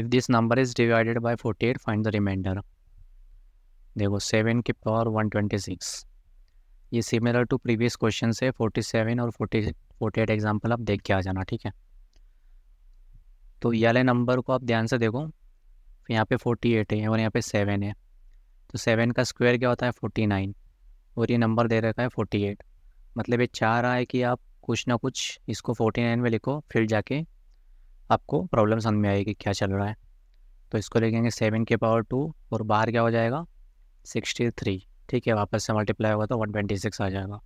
if this number is divided by 48 find the remainder देखो seven के power one twenty six ये similar to previous question से forty seven और forty forty eight example आप देख के आ जाना ठीक है तो ये वाले नंबर को आप ध्यान से देखो तो यहाँ पे फोर्टी एट है और यहाँ पे सेवन है तो सेवन का स्क्वायर क्या होता है फोर्टी नाइन और ये नंबर दे रखा है फोर्टी एट मतलब ये चाह रहा है कि आप कुछ ना कुछ इसको फोर्टी नाइन में लिखो फिर जाके आपको प्रॉब्लम समझ में आएगी क्या चल रहा है तो इसको लिखेंगे सेवन के पावर टू और बाहर क्या हो जाएगा सिक्सटी थ्री ठीक है वापस से मल्टीप्लाई होगा तो वन ट्वेंटी सिक्स आ जाएगा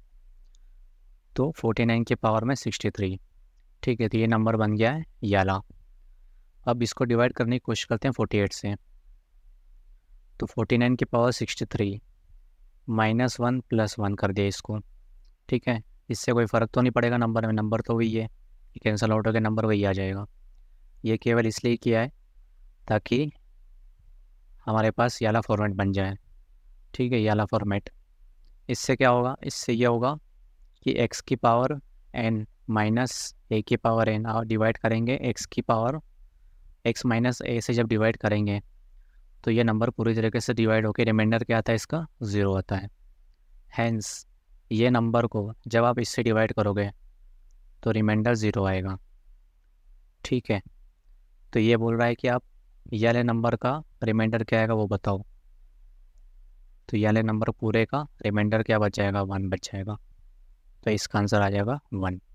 तो फोर्टी नाइन के पावर में सिक्सटी थ्री ठीक है तो ये नंबर बन गया है याला अब इसको डिवाइड करने की कोशिश करते हैं फोर्टी एट से तो फोर्टी नाइन के power sixty three minus one plus one कर दिया इसको ठीक है इससे कोई फ़र्क तो नहीं पड़ेगा नंबर में नंबर तो वही है कैंसल आउट होकर नंबर वही आ जाएगा ये केवल इसलिए किया है ताकि हमारे पास याला फॉर्मेट बन जाए ठीक है याला फॉर्मेट इससे क्या होगा इससे ये होगा कि एक्स की पावर एन माइनस ए की पावर एन और डिवाइड करेंगे एक्स की पावर एक्स माइनस ए से जब डिवाइड करेंगे तो ये नंबर पूरी तरीके से डिवाइड होकर रिमाइंडर क्या आता है इसका ज़ीरो आता है हैंस ये नंबर को जब आप इससे डिवाइड करोगे तो रिमाइंडर ज़ीरो आएगा ठीक है तो ये बोल रहा है कि आप यले नंबर का रिमाइंडर क्या आएगा वो बताओ तो यले नंबर पूरे का रिमाइंडर क्या बच जाएगा वन बच जाएगा तो इसका आंसर आ जाएगा वन